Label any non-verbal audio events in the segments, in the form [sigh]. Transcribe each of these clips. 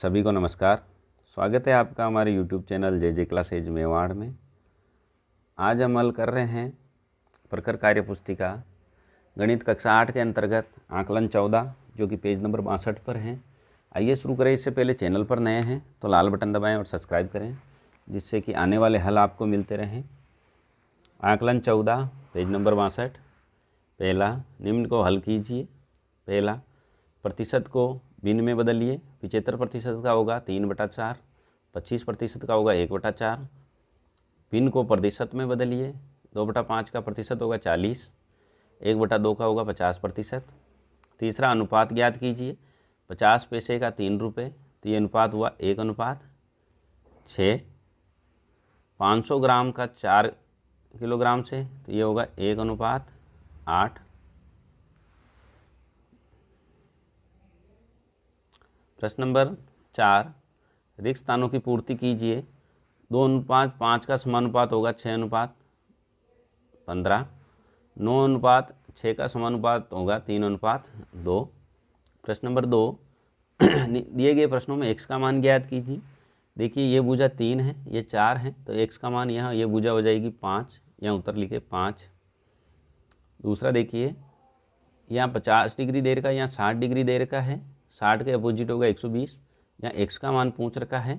सभी को नमस्कार स्वागत है आपका हमारे YouTube channel J J class एज मेवाड़ में आज हम हल कर रहे हैं प्रखर कार्य पुस्तिका गणित कक्षा आठ के अंतर्गत आकलन चौदह जो कि पेज नंबर बासठ पर हैं आइए शुरू करें इससे पहले चैनल पर नए हैं तो लाल बटन दबाएं और सब्सक्राइब करें जिससे कि आने वाले हल आपको मिलते रहें आकलन चौदह पेज नंबर बासठ पहला निम्न को हल कीजिए पहला प्रतिशत को बिन में बदल लिए पिचहत्तर प्रतिशत का होगा तीन बटा चार पच्चीस प्रतिशत का होगा एक बटा चार बिन को प्रतिशत में बदलिए दो बटा पाँच का प्रतिशत होगा चालीस एक बटा दो का होगा पचास प्रतिशत तीसरा अनुपात ज्ञात कीजिए पचास पैसे का तीन रुपये तो ये अनुपात हुआ एक अनुपात छः पाँच सौ ग्राम का चार किलोग्राम से तो ये होगा एक अनुपात आठ प्रश्न नंबर चार रिक्त स्थानों की पूर्ति कीजिए दो अनुपात पाँच का समानुपात होगा छः अनुपात पंद्रह नौ अनुपात छः का समानुपात होगा तीन अनुपात दो प्रश्न नंबर दो [clears throat] दिए गए प्रश्नों में एक्स का मान ज्ञात कीजिए देखिए ये बूझा तीन है ये चार है तो एक्स का मान यहाँ ये बूझा हो जाएगी पाँच या उत्तर लिखे पाँच दूसरा देखिए यहाँ पचास डिग्री देर का यहाँ साठ डिग्री देर का है साठ के अपोजिट होगा एक सौ बीस यहाँ एक्स का मान पूछ रखा है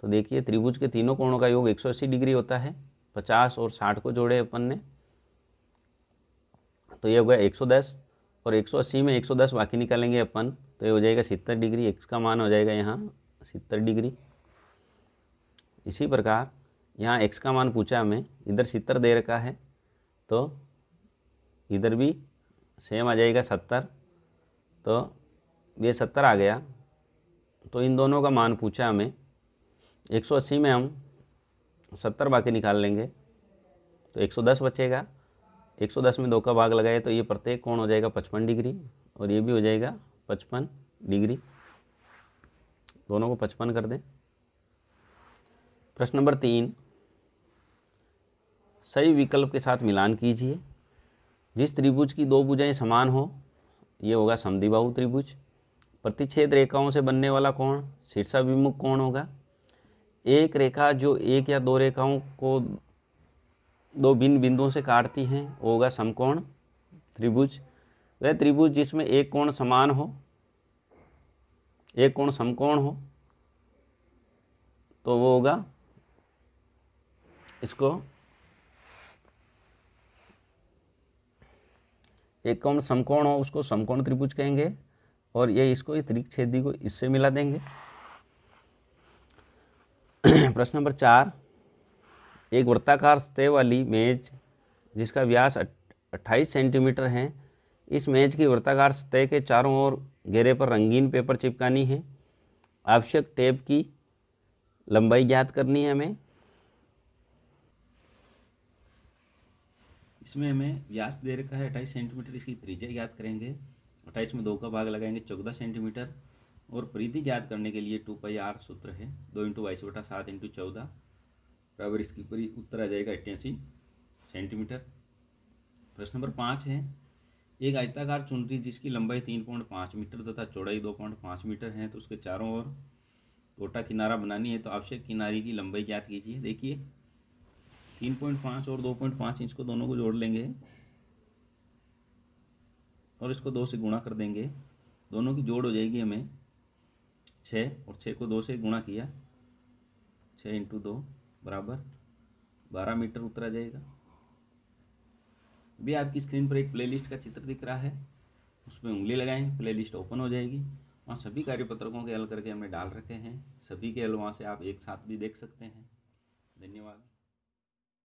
तो देखिए त्रिभुज के तीनों कोणों का योग एक सौ अस्सी डिग्री होता है पचास और साठ को जोड़े अपन ने तो ये हो गया एक सौ दस और एक सौ अस्सी में एक सौ दस बाकी निकालेंगे अपन तो ये हो जाएगा सितर डिग्री एक्स का मान हो जाएगा यहाँ सितर डिग्री इसी प्रकार यहाँ एक्स का मान पूछा हमें इधर सितर दे रखा है तो इधर भी सेम आ जाएगा सत्तर तो ये सत्तर आ गया तो इन दोनों का मान पूछा हमें एक सौ अस्सी में हम सत्तर बाकी निकाल लेंगे तो एक सौ दस बचेगा एक सौ दस में दो का भाग लगाए तो ये प्रत्येक कोण हो जाएगा पचपन डिग्री और ये भी हो जाएगा पचपन डिग्री दोनों को पचपन कर दें प्रश्न नंबर तीन सही विकल्प के साथ मिलान कीजिए जिस त्रिभुज की दो भुजाएं समान हो ये होगा समदिबाहु त्रिभुज प्रतिच्छेद रेखाओं से बनने वाला कोण शीर्षाभिमुख कोण होगा एक रेखा जो एक या दो रेखाओं को दो भिन्न बिंदुओं से काटती हैं वो होगा समकोण त्रिभुज वह त्रिभुज जिसमें एक कोण समान हो एक कोण समकोण हो तो वो होगा इसको एक कोण समकोण हो उसको समकोण त्रिभुज कहेंगे और ये इसको इस त्रिक छेदी को इससे मिला देंगे [clears throat] प्रश्न नंबर चार एक वृत्ताकार सतह वाली मेज जिसका व्यास 28 सेंटीमीटर है इस मेज की वृत्ताकार सतह के चारों ओर घेरे पर रंगीन पेपर चिपकानी है आवश्यक टेप की लंबाई ज्ञात करनी है हमें इसमें हमें व्यास दे रखा है अट्ठाईस सेंटीमीटर इसकी त्रिज्या ज्ञात करेंगे अट्ठाईस में दो का भाग लगाएंगे चौदह सेंटीमीटर और परिधि ज्ञात करने के लिए टू पाई आर सूत्र है दो इंटू बाईस बटा सात इंटू चौदह बराबर इसकी परि उत्तर आ जाएगा अट्ठासी सेंटीमीटर प्रश्न नंबर पाँच है एक आयताकार चुनरी जिसकी लंबाई तीन पॉइंट पाँच मीटर तथा चौड़ाई दो पॉइंट पाँच मीटर है तो उसके चारों ओर टोटा किनारा बनानी है तो आवश्यक किनारे की लंबाई ज्ञात कीजिए देखिए तीन पॉइंट पाँच और दो पॉइंट पाँच इंच को दोनों को जोड़ लेंगे और इसको दो से गुणा कर देंगे दोनों की जोड़ हो जाएगी हमें छः और छः को दो से गुणा किया छः इंटू दो बराबर बारह मीटर उतरा जाएगा अभी आपकी स्क्रीन पर एक प्लेलिस्ट का चित्र दिख रहा है उसमें उंगली लगाएं प्लेलिस्ट ओपन हो जाएगी वहाँ सभी कार्यपत्रकों के हल करके हमें डाल रखे हैं सभी के हल वहाँ से आप एक साथ भी देख सकते हैं धन्यवाद